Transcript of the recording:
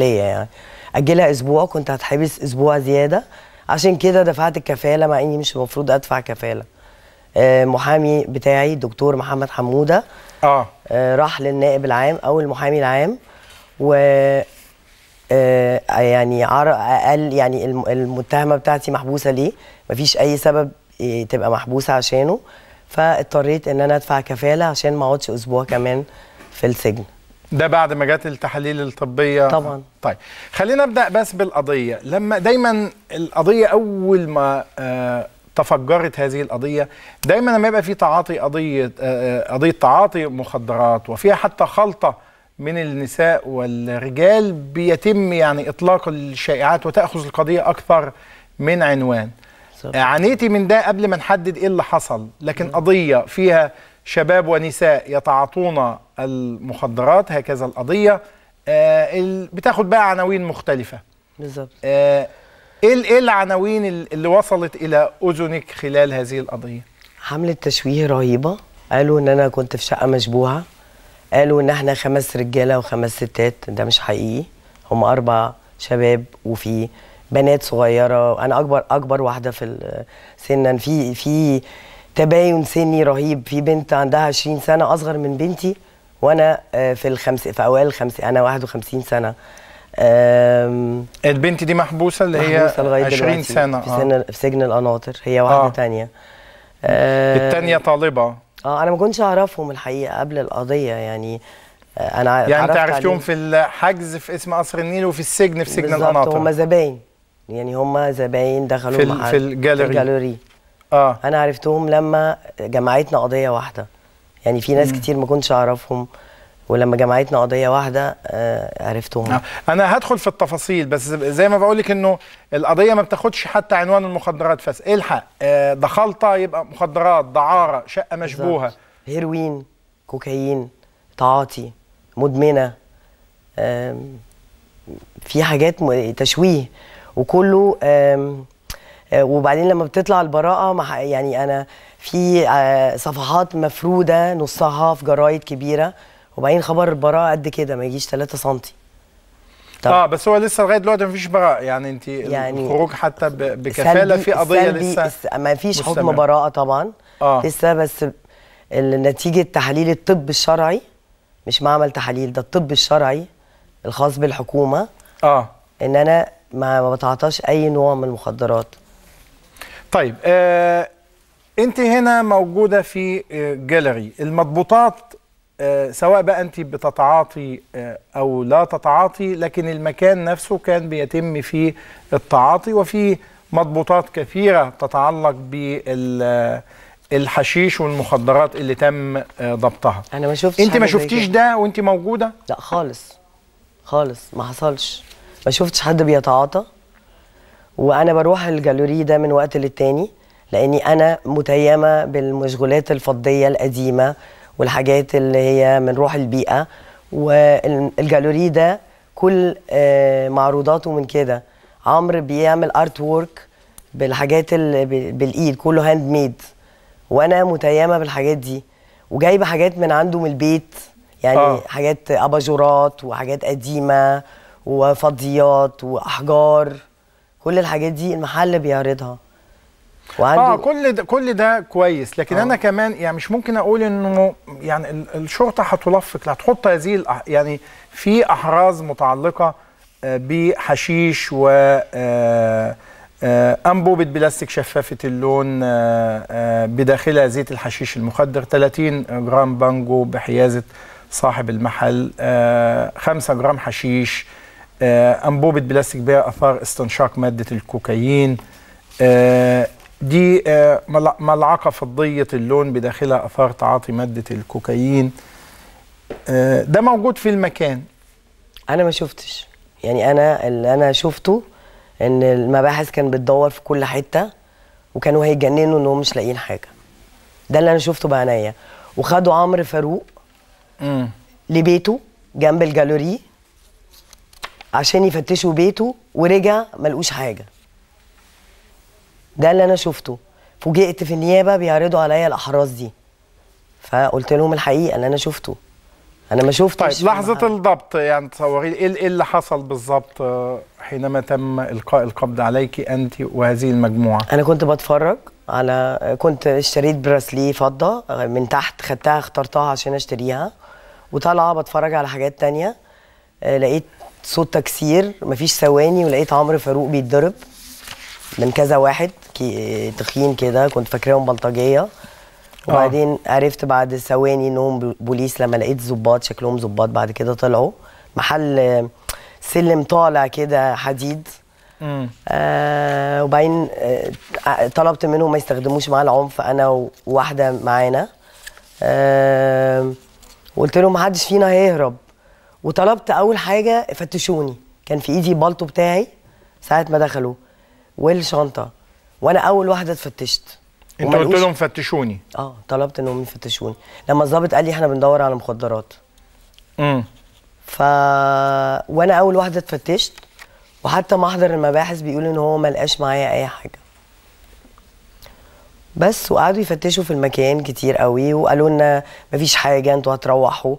ليا يعني اجلها اسبوع كنت هتحبس اسبوع زياده عشان كده دفعت الكفاله مع اني مش المفروض ادفع كفاله آه، محامي بتاعي الدكتور محمد حموده آه. اه راح للنائب العام او المحامي العام و آه، يعني قال يعني المتهمه بتاعتي محبوسه ليه مفيش اي سبب تبقى محبوسه عشانه فاضطريت ان انا ادفع كفاله عشان ما اقعدش اسبوع كمان في السجن ده بعد ما جت التحاليل الطبيه طبعا طيب خلينا ابدا بس بالقضيه لما دايما القضيه اول ما آه، تفجرت هذه القضيه دايما لما يبقى في تعاطي قضيه آه، آه، قضيه تعاطي مخدرات وفيها حتى خلطه من النساء والرجال بيتم يعني اطلاق الشائعات وتاخذ القضيه اكثر من عنوان عانيتي من ده قبل ما نحدد ايه اللي حصل لكن قضيه فيها شباب ونساء يتعاطون المخدرات هكذا القضيه آه بتاخد بقى عناوين مختلفه بالظبط آه ايه العناوين اللي وصلت الى اذنك خلال هذه القضيه حمله تشويه رهيبه قالوا ان انا كنت في شقه مشبوعه قالوا ان احنا خمس رجاله وخمس ستات ده مش حقيقي هم اربع شباب وفي بنات صغيره انا اكبر اكبر واحده في سنا في في تباين سني رهيب في بنت عندها 20 سنه اصغر من بنتي وانا آه، في الخمس في اوائل الخمس انا 51 سنه البنت دي محبوسه اللي محبوسة هي 20 سنه في, آه. سنة في سجن القناطر هي واحده آه. تانية التانية طالبه اه انا ما كنتش اعرفهم الحقيقه قبل القضيه يعني آه، انا يعني انت عرفتيهم في الحجز في اسم قصر النيل وفي السجن في سجن القناطر هم زباين يعني هم زباين دخلوا في, في الجاليري اه انا عرفتهم لما جمعتنا قضيه واحده يعني في ناس كتير ما كنتش اعرفهم ولما جمعتنا قضيه واحده آه عرفتهم آه. انا هدخل في التفاصيل بس زي ما بقول لك انه القضيه ما بتاخدش حتى عنوان المخدرات فاس الحق آه ده خلطه يبقى مخدرات دعاره شقه مشبوهه هيروين كوكايين تعاطي مدمنه آه في حاجات تشويه وكله آه آه، وبعدين لما بتطلع البراءه يعني انا في آه، صفحات مفروده نصها في جرايد كبيره وبعدين خبر البراءه قد كده ما يجيش 3 سم طب. اه بس هو لسه لغايه دلوقتي ما فيش براءه يعني انت يعني الخروج حتى بكفاله في قضيه لسه ما فيش حكم براءه طبعا آه. لسه بس نتيجه تحليل الطب الشرعي مش معمل تحاليل ده الطب الشرعي الخاص بالحكومه اه ان انا ما بتعطاش اي نوع من المخدرات طيب آه انت هنا موجوده في جاليري آه، المضبوطات آه سواء بقى انت بتتعاطي آه او لا تتعاطي لكن المكان نفسه كان بيتم فيه التعاطي وفي مضبوطات كثيره تتعلق بال آه، الحشيش والمخدرات اللي تم آه، ضبطها انا ما شفتش انت ما شفتيش ده وانت موجوده لا خالص خالص ما حصلش ما شفتش حد بيتعاطى وانا بروح الجالوري ده من وقت للتاني لاني انا متيمه بالمشغولات الفضيه القديمه والحاجات اللي هي من روح البيئه والجالوري ده كل آه، معروضاته من كده عمرو بيعمل ارت وورك بالحاجات اللي بالايد كله هاند ميد وانا متيمه بالحاجات دي وجايبه حاجات من عنده من البيت يعني آه. حاجات اباجورات وحاجات قديمه وفضيات واحجار كل الحاجات دي المحل بيعرضها وعنده اه كل ده كل ده كويس لكن آه. انا كمان يعني مش ممكن اقول انه يعني الشرطه هتلفق لا هتحط هذه يعني في احراز متعلقه آه، بحشيش و آه، آه، انبوبه بلاستيك شفافه اللون بداخلها زيت الحشيش المخدر 30 جرام بانجو بحيازه صاحب المحل 5 جرام حشيش آه، أنبوبة بلاستيك بها أثار استنشاق مادة الكوكايين آه، دي آه، ملعقة فضية اللون بداخلها أثار تعاطي مادة الكوكايين ده موجود في المكان أنا ما شفتش يعني أنا اللي أنا شفته إن المباحث كان بتدور في كل حتة وكانوا هيجننوا إنهم مش لاقيين حاجة ده اللي أنا شفته بعينيا وخدوا عمرو فاروق لبيته جنب الجالوري عشان يفتشوا بيته ورجع ملقوش حاجه ده اللي انا شفته فوجئت في النيابه بيعرضوا عليا الاحراز دي فقلت لهم الحقيقه اللي انا شفته انا ما شفتش طيب لحظه الضبط يعني تصوري ايه ايه اللي حصل بالظبط حينما تم القاء القبض عليك انت وهذه المجموعه انا كنت بتفرج على كنت اشتريت براسلي فضه من تحت خدتها اخترتها عشان اشتريها وطالعه بتفرج على حاجات تانية آه، لقيت صوت تكسير مفيش ثواني ولقيت عمرو فاروق بيتضرب من كذا واحد كي تخين كده كنت فاكراهم بلطجيه آه. وبعدين آه. عرفت بعد ثواني انهم بوليس لما لقيت ظباط شكلهم ظباط بعد كده طلعوا محل سلم طالع كده حديد آه وبعدين آه،, آه طلبت منهم ما يستخدموش معاه العنف انا وواحده معانا آه وقلت لهم محدش فينا هيهرب وطلبت اول حاجه فتشوني كان في ايدي البلطو بتاعي ساعه ما دخلوا والشنطه وانا اول واحده اتفتشت انت قلت لهم فتشوني اه طلبت انهم يفتشوني لما الظابط قال لي احنا بندور على مخدرات امم ف وانا اول واحده اتفتشت وحتى محضر المباحث بيقول ان هو ما لقاش معايا اي حاجه بس وقعدوا يفتشوا في المكان كتير قوي وقالوا لنا مفيش حاجه انتوا هتروحوا